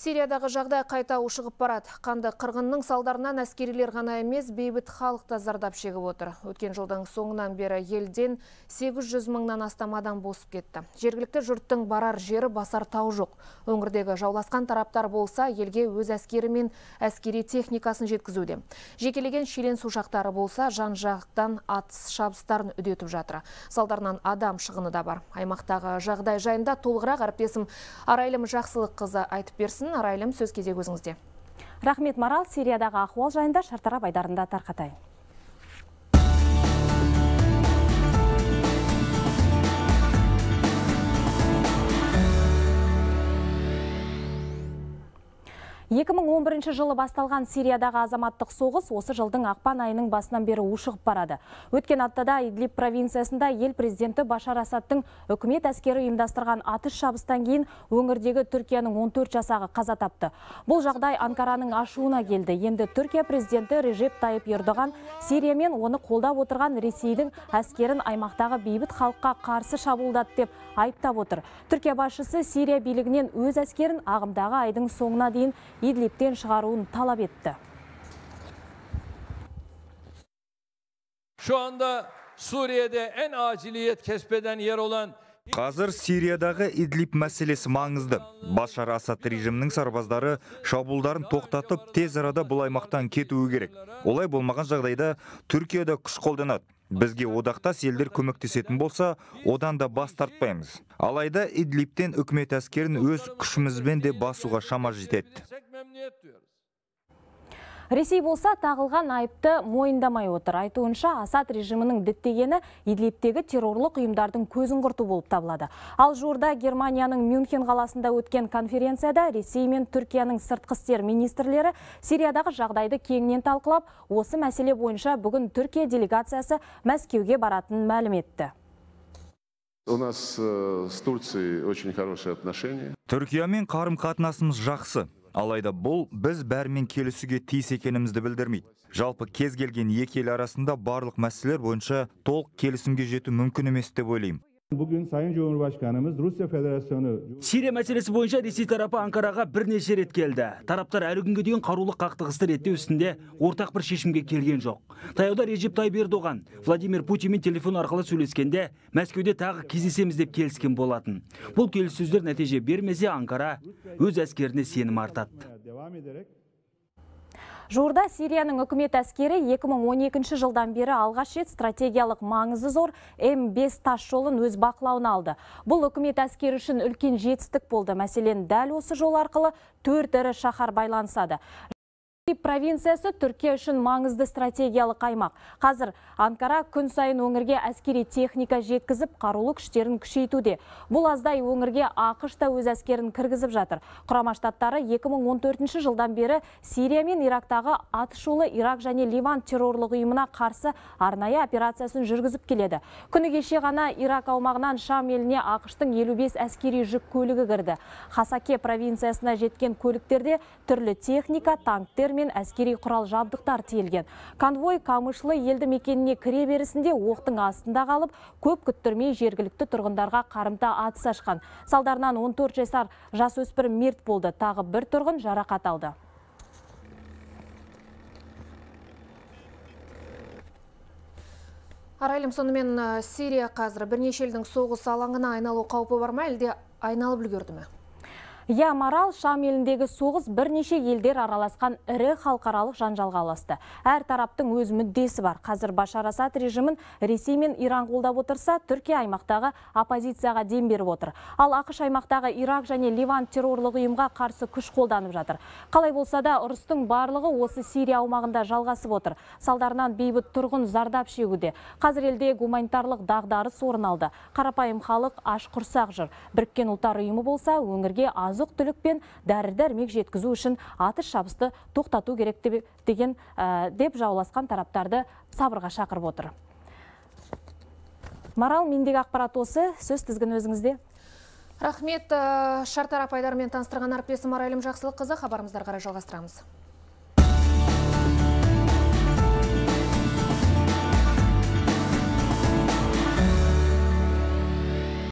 Сириядағы жағдай қайта ушығып барады. Қанды қырғынның салдарынан әскерилер ғана емес, бейбіт халық та зардап шегіп отыр. Өткен жылдың соңынан бері елден 800 мыңнан астам адам босып кетті. Жергілікті жұрттың барар жері басар тау жоқ. Өңірдегі жауласқан тараптар болса, елге өз әскері мен әскери техникасын жеткізуде. Жекелеген шилен сушақтары болса, жан жақтан атыс шабыстарын үдетіп жатыр. Салдарынан адам шығыны да бар. Аймақтағы жағдай жайында толығырақ әріптесім Арайлым Жақсылық қызы айтып берсін болсын арайлым сөз кезегі өзіңізде рахмет марал сириядағы ахуал жайында шартарап айдарында тарқатайын 2011 жылы басталған Сириядағы азаматтық соғыс осы жылдың ақпан айының басынан бері ушығып барады. Өткен аптада Идлиб провинциясында ел президенті Башар Асадтың үкімет әскері ұйымдастырған атыс шабыстан кейін өңірдегі Түркияның 14 жасағы қаза тапты. Бұл жағдай Анкараның ашуына келді. Енді Түркия президенті Режеп Тайып Ердоған Сирия мен оны қолдап отырған Ресейдің әскерін аймақтағы бейбіт халыққа қарсы шабуылдады деп айыптап отыр. Түркия басшысы Сирия билігінен өз әскерін ағымдағы айдың соңына дейін Идлибтен шығаруын талап етті. Қазір Сириядағы Идлиб мәселесі маңызды. Башар Асат режимнің сарбаздары шабулдарын тоқтатып, тез арада бұл аймақтан кетуі керек. Олай болмаған жағдайда Түркияда күш қолданады. Бізге одақта елдер көмектесетін болса, одан да бас тартпаймыз. Алайда Идлибтен үкмет әскерін өз күшімізбен де басуға шама жетеді. Ресей болса тағылған айыпты мойындамай отыр. Айтуынша Асад режимінің діттегені Идлибтегі террорлық ұйымдардың көзін құрту болып табылады. Ал жуырда Германияның Мюнхен қаласында өткен конференцияда Ресей мен Түркияның сыртқы министрлері Сириядағы жағдайды кеңінен талқылап, осы мәселе бойынша бүгін Түркия делегациясы Мәскеуге баратын мәлім етті. У нас э, с Турцией очень хорошие отношения. Түркиямен қарым қатынасымыз жақсы алайда бұл біз бәрімен келісуге тиіс екенімізді білдірмейді жалпы кез келген екі ел арасында барлық мәселелер бойынша толық келісімге жету мүмкін емес деп ойлаймын Русия Сирия мәселесі бойынша Ресей тарапы Анкараға бірнеше рет келді. Тараптар әлі күнге дейін қарулы қақтығысты реттеу үстінде ортақ бір шешімге келген жоқ. Таяуда Режеп Тайып Ердоған Владимир Путинмен телефон арқылы сөйлескенде Мәскеуде тағы кездесеміз деп келіскен болатын. Бұл келіссөздер нәтиже бермесе Анкара өз әскеріне сенім артады. Жорда Сирияның үкімет әскері 2012 жылдан бері алғаш рет стратегиялық маңызы зор М5 тас жолын өз бақылауына алды. Бұл үкімет әскері үшін үлкен жетістік болды. Мәселен, дәл осы жол арқылы төрт ірі шаһар байланысады провинциясы Түркия үшін маңызды стратегиялық аймақ. Қазір Анкара күн сайын өңірге әскери техника жеткізіп, қарулы күштерін күшейтуде. Бұл аздай өңірге ақыш та өз әскерін кіргізіп жатыр. Құрама штаттары 2014 жылдан бері Сирия мен Ирактағы атышулы Ирак және Ливан террорлық ұйымына қарсы арнайы операциясын жүргізіп келеді. Күні кеше ғана Ирак аумағынан Шам еліне ақштың 55 әскери жүк көлігі кірді. Хасаке провинциясына жеткен көліктерде түрлі техника, танктер мен әскери құрал жабдықтар тиелген. Конвой Камышлы елді мекеніне кіре берісінде оқтың астында қалып, көп күттірмей жергілікті тұрғындарға қарымта атыс ашқан. Салдарынан 14 жасар жас өспір мерт болды, тағы бір тұрғын жарақат алды. Арайлым сонымен э, Сирия қазір бірнеше елдің соғыс алаңына айналу қаупі бар ма әлде айналып үлгерді ме Я Марал Шам еліндегі соғыс бірнеше елдер араласқан ірі халықаралық жанжалға аласты. Әр тараптың өз мүддесі бар. Қазір Башар Асад режимін Ресей мен Иран қолдап отырса, Түркия аймақтағы оппозицияға дем беріп отыр. Ал ақш аймақтағы Ирак және Ливан террорлық ұйымға қарсы күш қолданып жатыр. Қалай болса да ұрыстың барлығы осы Сирия аумағында жалғасып отыр. Салдарынан бейбіт тұрғын зардап шегуде. Қазір елде гуманитарлық дағдарыс орын алды. Қарапайым халық аш құрсақ жүр. Біріккен ұлттар ұйымы болса, өңірге аз азық түлік пен дәрі дәрмек жеткізу үшін атыс шабысты тоқтату керек деген ә, деп жауласқан тараптарды сабырға шақырып отыр марал мендегі ақпарат осы сөз тізгіні өзіңізде рахмет ә, шартарап мен таныстырған әріптесім арайлым жақсылыққызы хабарымызды қарай жалғастырамыз